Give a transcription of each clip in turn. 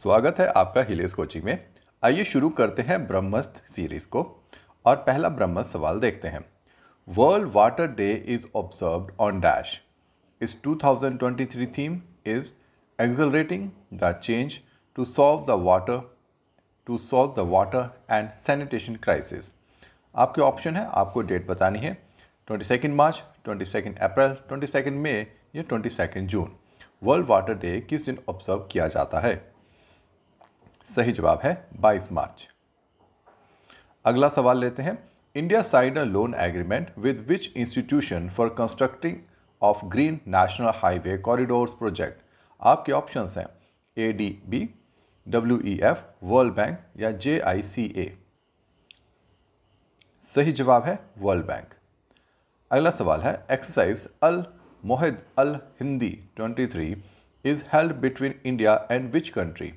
स्वागत है आपका हिलेस कोचिंग में आइए शुरू करते हैं ब्रह्मस्थ सीरीज़ को और पहला ब्रह्मस्थ सवाल देखते हैं world water day is observe on dash is 2023 theme is accelerating the change to solve the water to solve the water and sanitation crisis आपके ऑप्शन है आपको डेट बतानी है twenty second March twenty second April twenty second May या twenty second June world water day किस दिन observe किया जाता है सही जवाब है 22 मार्च अगला सवाल लेते हैं India signed a loan agreement with which institution for constructing of green national highway corridors project आपके ऑप्शंस हैं A D B W E F World Bank या जे आई सी ए सही जवाब है वर्ल्ड बैंक अगला सवाल है exercise Al Mohed Al Hindi 23 is held between India and which country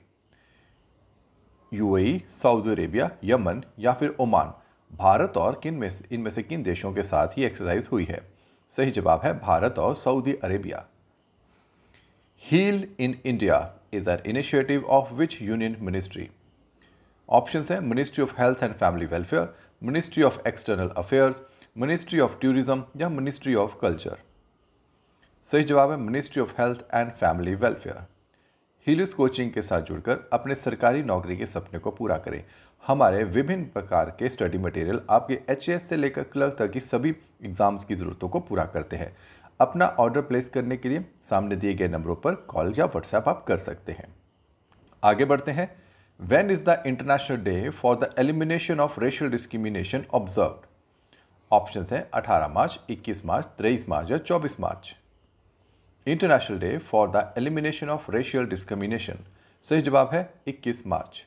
UAE, Saudi Arabia Yemen या फिर ओमान भारत और किन में इनमें से किन देशों के साथ ही एक्सरसाइज हुई है सही जवाब है भारत और Saudi Arabia heal in India is an initiative of which union ministry option है ministry of health and family welfare ministry of external affairs ministry of tourism या मिनिस्ट्री ऑफ कल्चर सही जवाब है ministry of health and family welfare हीलिस coaching के साथ जुड़कर अपने सरकारी नौकरी के सपने को पूरा करें हमारे विभिन्न प्रकार के स्टडी मटेरियल आपके एच से लेकर क्लर्क तक की सभी एग्ज़ाम्स की ज़रूरतों को पूरा करते हैं अपना ऑर्डर प्लेस करने के लिए सामने दिए गए नंबरों पर कॉल या व्हाट्सएप आप कर सकते हैं आगे बढ़ते हैं when is the international day for the elimination of racial discrimination observe option हैं 18 मार्च 21 मार्च 23 मार्च या 24 March international day for the elimination of racial discrimination सही जवाब है 21 March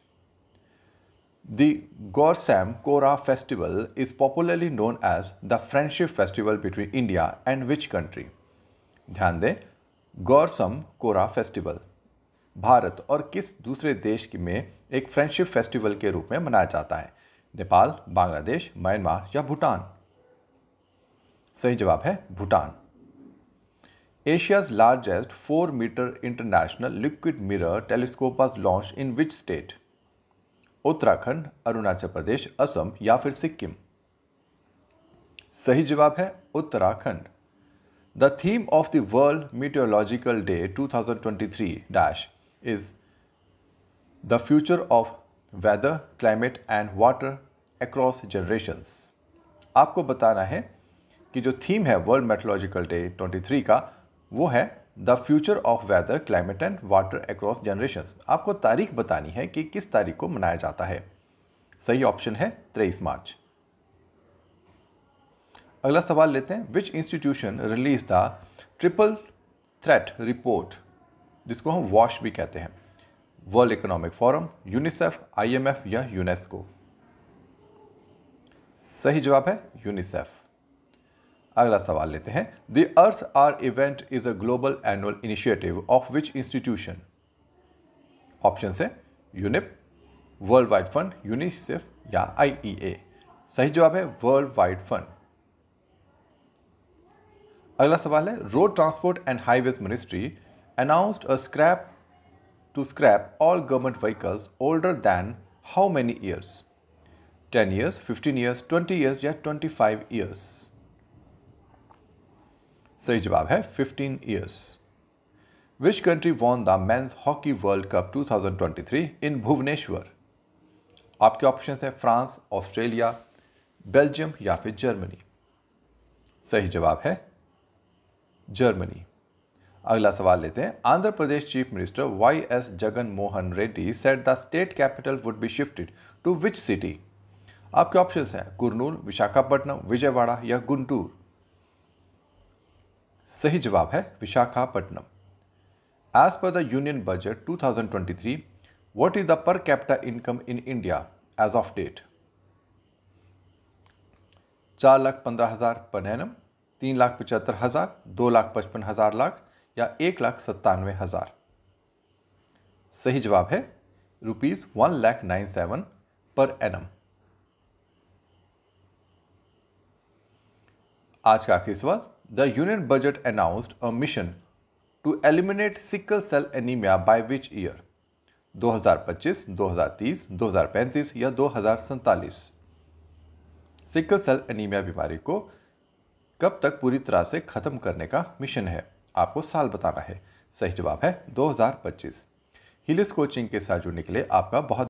the Gorsam Kora festival is popularly known as the friendship festival between India and which country ध्यान दें गौरसम कोरा festival Bharat और किस दूसरे देश में एक फ्रेंडशिप फेस्टिवल के रूप में मनाया जाता है नेपाल बांग्लादेश म्यांमार या भूटान सही जवाब है Bhutan Asia's largest 4-meter international liquid mirror telescope was launched in which state? Uttarakhand Arunachal प्रदेश असम या फिर सिक्किम सही जवाब है Uttarakhand the theme of the world meteorological day 2023 dash is the future of weather climate and water across generations आपको बताना है कि जो थीम है वर्ल्ड मेट्रोलॉजिकल डे 23 का वो है the future of weather climate and water across generation आपको तारीख बतानी है कि किस तारीख को मनाया जाता है सही ऑप्शन है तेईस मार्च अगला सवाल लेते हैं which institution release the triple threat report जिसको हम वॉश भी कहते हैं World Economic Forum UNICEF IMF या यूनेस्को सही जवाब है यूनिसेफ अगला सवाल लेते हैं the earth hour event is a global annual initiative of which institution option है UNEP World Wide Fund UNICEF या आई e सही जवाब है वर्ल्ड वाइड फंड अगला सवाल है road transport and highways ministry announced a scrap to scrap all government vehicles older than how many years ten years fifteen years twenty years या five years सही जवाब है 15 years which country won the men's hockey world cup 2023 in Bhubaneswar आपके option हैं France Australia Belgium या फिर Germany सही जवाब है जर्मनी अगला सवाल लेते हैं Andhra Pradesh chief minister Y S Jagan Mohan Reddy set the state capital would be shifted to which city आपके ऑप्शंस हैं कुरनूल विशाखापट्टनम विजयवाड़ा या गुंटूर सही जवाब है Visakhapatnam as per the union budget 2023, what is the per capita income in India as of date चार लाख पंद्रह हज़ार per annum तीन लाख पचहत्तर हज़ार दो लाख पचपन हज़ार लाख या एक लाख सत्तानवे हज़ार सही जवाब है rupees one lakh nine seven per annum आज का आखिरी सवाल the Union Budget announced a mission to eliminate sickle cell anemia by which year? 2025, 2030, 2035 या दो सिकल सेल एनीमिया बीमारी को कब तक पूरी तरह से ख़त्म करने का मिशन है आपको साल बताना है सही जवाब है 2025 हिलिस कोचिंग के साथ जुड़ने के लिए आपका बहुत